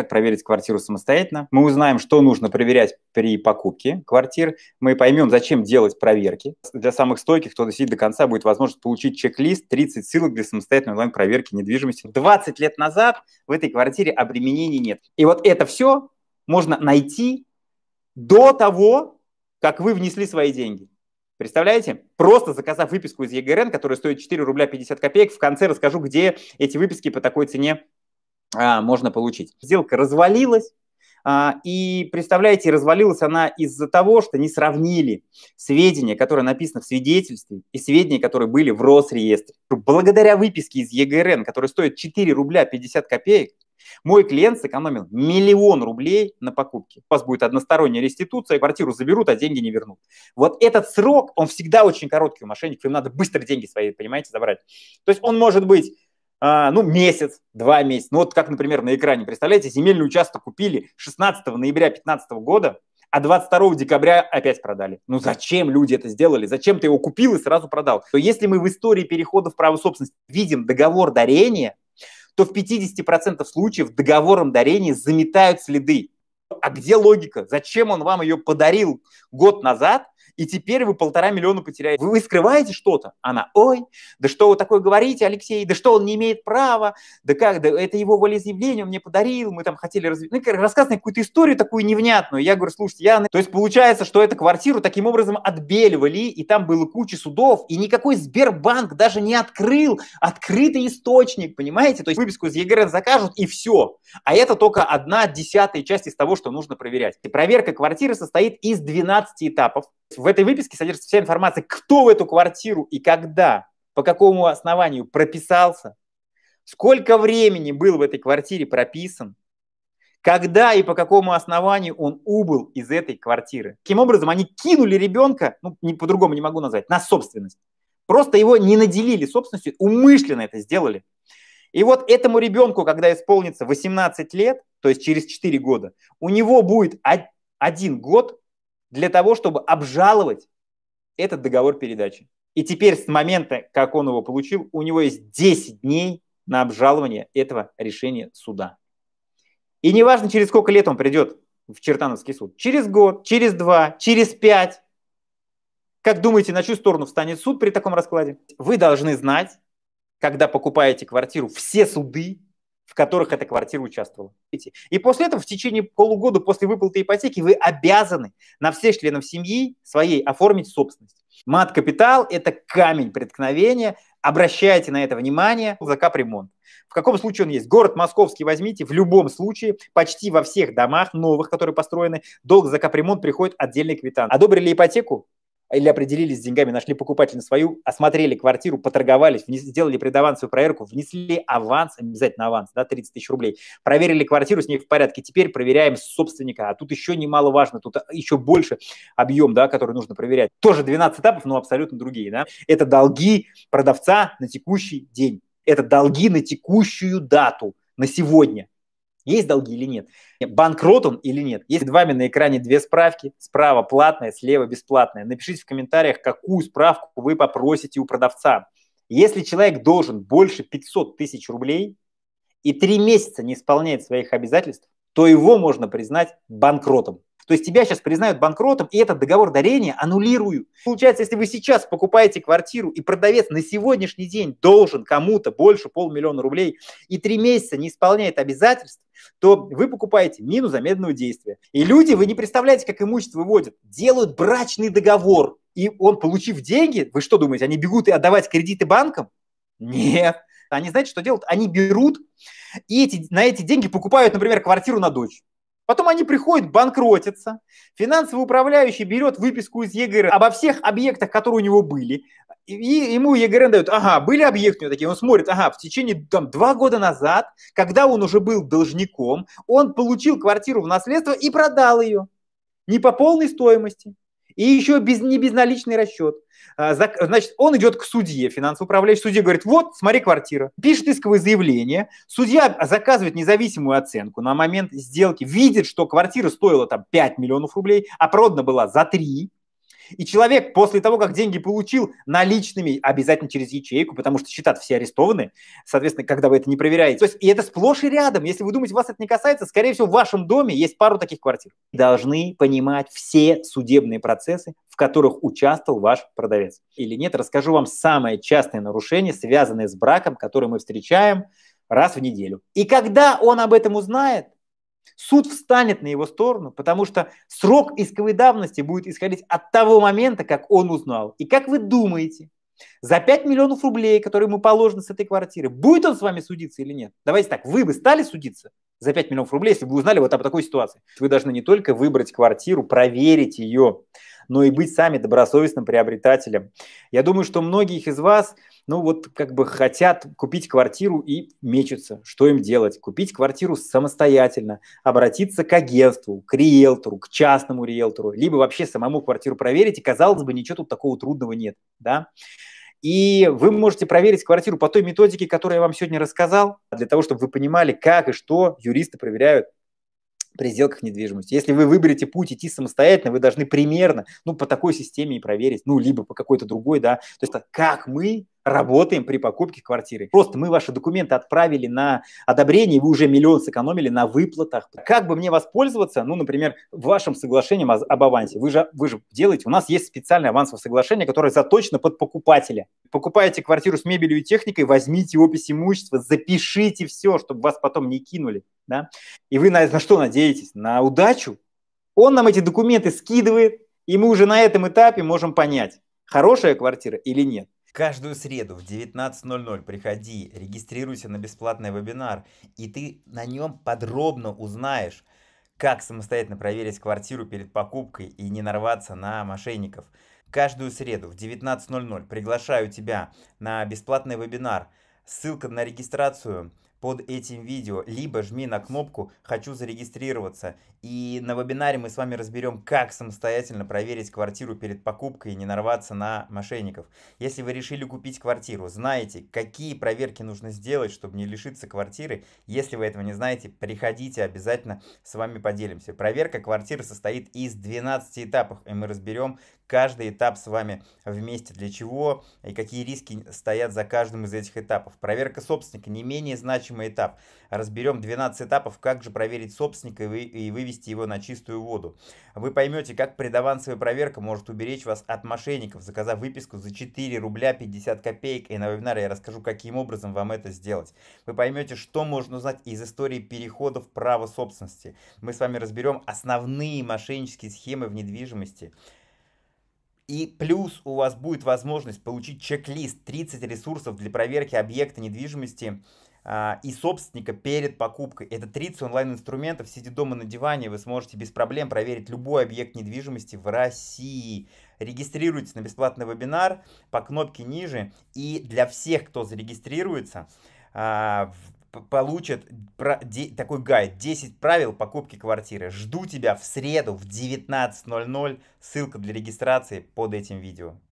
как проверить квартиру самостоятельно. Мы узнаем, что нужно проверять при покупке квартир. Мы поймем, зачем делать проверки. Для самых стойких, кто досидит до конца, будет возможность получить чек-лист 30 ссылок для самостоятельной онлайн-проверки недвижимости. 20 лет назад в этой квартире обременений нет. И вот это все можно найти до того, как вы внесли свои деньги. Представляете? Просто заказав выписку из ЕГРН, которая стоит 4 рубля 50 копеек, в конце расскажу, где эти выписки по такой цене а, можно получить. Сделка развалилась, а, и, представляете, развалилась она из-за того, что не сравнили сведения, которые написаны в свидетельстве, и сведения, которые были в Росреестре. Благодаря выписке из ЕГРН, которая стоит 4 рубля 50 копеек, мой клиент сэкономил миллион рублей на покупке. У вас будет односторонняя реституция, квартиру заберут, а деньги не вернут. Вот этот срок, он всегда очень короткий у мошенников, им надо быстро деньги свои, понимаете, забрать. То есть он может быть а, ну, месяц, два месяца. Ну, вот как, например, на экране, представляете, земельный участок купили 16 ноября 2015 года, а 22 декабря опять продали. Ну зачем люди это сделали? Зачем ты его купил и сразу продал? То если мы в истории переходов права собственности видим договор дарения, то в 50% случаев договором дарения заметают следы а где логика? Зачем он вам ее подарил год назад, и теперь вы полтора миллиона потеряете. Вы, вы скрываете что-то? Она, ой, да что вы такое говорите, Алексей, да что он не имеет права, да как, да это его волеизъявление, он мне подарил, мы там хотели развить. Ну, рассказывали какую-то историю такую невнятную. Я говорю, слушайте, я... То есть получается, что эту квартиру таким образом отбеливали, и там было куча судов, и никакой Сбербанк даже не открыл открытый источник, понимаете? То есть выписку из ЕГРН закажут, и все. А это только одна десятая часть из того, что что нужно проверять. И проверка квартиры состоит из 12 этапов. В этой выписке содержится вся информация, кто в эту квартиру и когда, по какому основанию прописался, сколько времени был в этой квартире прописан, когда и по какому основанию он убыл из этой квартиры. Таким образом, они кинули ребенка, ну, не, по-другому не могу назвать, на собственность. Просто его не наделили собственностью, умышленно это сделали. И вот этому ребенку, когда исполнится 18 лет, то есть через 4 года, у него будет один год для того, чтобы обжаловать этот договор передачи. И теперь с момента, как он его получил, у него есть 10 дней на обжалование этого решения суда. И неважно, через сколько лет он придет в Чертановский суд. Через год, через два, через пять. Как думаете, на чью сторону встанет суд при таком раскладе? Вы должны знать, когда покупаете квартиру, все суды, в которых эта квартира участвовала. И после этого в течение полугода после выплаты ипотеки вы обязаны на всех членов семьи своей оформить собственность. Мат-капитал – это камень преткновения. Обращайте на это внимание за капремонт. В каком случае он есть? Город Московский возьмите, в любом случае, почти во всех домах новых, которые построены, долг за капремонт приходит отдельный квитант. Одобрили ипотеку? или определились с деньгами, нашли покупателя на свою, осмотрели квартиру, поторговались, внес, сделали предавансовую проверку, внесли аванс, обязательно аванс, да, 30 тысяч рублей, проверили квартиру, с ней в порядке, теперь проверяем собственника, а тут еще немаловажно, тут еще больше объем, да, который нужно проверять. Тоже 12 этапов, но абсолютно другие, да. Это долги продавца на текущий день, это долги на текущую дату, на сегодня. Есть долги или нет? Банкрот он или нет? Есть перед вами на экране две справки. Справа платная, слева бесплатная. Напишите в комментариях, какую справку вы попросите у продавца. Если человек должен больше 500 тысяч рублей и три месяца не исполняет своих обязательств, то его можно признать банкротом. То есть тебя сейчас признают банкротом, и этот договор дарения аннулируют. Получается, если вы сейчас покупаете квартиру, и продавец на сегодняшний день должен кому-то больше полмиллиона рублей, и три месяца не исполняет обязательств, то вы покупаете мину замедленного действия. И люди, вы не представляете, как имущество выводят, делают брачный договор. И он, получив деньги, вы что думаете, они бегут и отдавать кредиты банкам? Нет. Они, знаете, что делают? Они берут и эти, на эти деньги покупают, например, квартиру на дочь. Потом они приходят банкротятся, финансовый управляющий берет выписку из ЕГР обо всех объектах, которые у него были, и ему ЕГРН дают, ага, были объекты у него такие, он смотрит, ага, в течение там два года назад, когда он уже был должником, он получил квартиру в наследство и продал ее не по полной стоимости. И еще без, не безналичный расчет. А, значит, он идет к судье, финансовый управляющий. Судья говорит, вот, смотри, квартира. Пишет исковое заявление. Судья заказывает независимую оценку на момент сделки. Видит, что квартира стоила там 5 миллионов рублей, а продана была за 3. И человек после того, как деньги получил наличными, обязательно через ячейку, потому что счета все арестованы, соответственно, когда вы это не проверяете. То есть, и это сплошь и рядом. Если вы думаете, вас это не касается, скорее всего, в вашем доме есть пару таких квартир. Должны понимать все судебные процессы, в которых участвовал ваш продавец. Или нет, расскажу вам самое частое нарушение, связанное с браком, которое мы встречаем раз в неделю. И когда он об этом узнает, Суд встанет на его сторону, потому что срок исковой давности будет исходить от того момента, как он узнал. И как вы думаете, за 5 миллионов рублей, которые ему положены с этой квартиры, будет он с вами судиться или нет? Давайте так, вы бы стали судиться за 5 миллионов рублей, если бы вы узнали вот об такой ситуации. Вы должны не только выбрать квартиру, проверить ее, но и быть сами добросовестным приобретателем. Я думаю, что многих из вас ну вот как бы хотят купить квартиру и мечутся, что им делать. Купить квартиру самостоятельно, обратиться к агентству, к риэлтору, к частному риэлтору, либо вообще самому квартиру проверить, и казалось бы, ничего тут такого трудного нет, да. И вы можете проверить квартиру по той методике, которую я вам сегодня рассказал, для того, чтобы вы понимали, как и что юристы проверяют при сделках недвижимости. Если вы выберете путь идти самостоятельно, вы должны примерно, ну, по такой системе и проверить, ну, либо по какой-то другой, да. То есть как мы работаем при покупке квартиры. Просто мы ваши документы отправили на одобрение, вы уже миллион сэкономили на выплатах. Как бы мне воспользоваться, ну, например, вашим соглашением об авансе? Вы же, вы же делаете, у нас есть специальное авансовое соглашение, которое заточено под покупателя. Покупаете квартиру с мебелью и техникой, возьмите опись имущества, запишите все, чтобы вас потом не кинули. Да? И вы на, на что надеетесь? На удачу? Он нам эти документы скидывает, и мы уже на этом этапе можем понять, хорошая квартира или нет. Каждую среду в 19.00 приходи, регистрируйся на бесплатный вебинар, и ты на нем подробно узнаешь, как самостоятельно проверить квартиру перед покупкой и не нарваться на мошенников. Каждую среду в 19.00 приглашаю тебя на бесплатный вебинар. Ссылка на регистрацию под этим видео, либо жми на кнопку «Хочу зарегистрироваться» И на вебинаре мы с вами разберем, как самостоятельно проверить квартиру перед покупкой и не нарваться на мошенников. Если вы решили купить квартиру, знаете, какие проверки нужно сделать, чтобы не лишиться квартиры. Если вы этого не знаете, приходите, обязательно с вами поделимся. Проверка квартиры состоит из 12 этапов, и мы разберем каждый этап с вами вместе, для чего и какие риски стоят за каждым из этих этапов. Проверка собственника не менее значимый этап. Разберем 12 этапов, как же проверить собственника и, вы, и вывести вывести его на чистую воду. Вы поймете, как предаванцевая проверка может уберечь вас от мошенников, заказав выписку за 4 рубля 50 копеек. И на вебинаре я расскажу, каким образом вам это сделать. Вы поймете, что можно узнать из истории переходов права собственности. Мы с вами разберем основные мошеннические схемы в недвижимости – и плюс у вас будет возможность получить чек-лист 30 ресурсов для проверки объекта недвижимости а, и собственника перед покупкой. Это 30 онлайн-инструментов. Сидя дома на диване, вы сможете без проблем проверить любой объект недвижимости в России. Регистрируйтесь на бесплатный вебинар по кнопке ниже. И для всех, кто зарегистрируется, а, получат такой гайд 10 правил покупки квартиры. Жду тебя в среду в 19.00. Ссылка для регистрации под этим видео.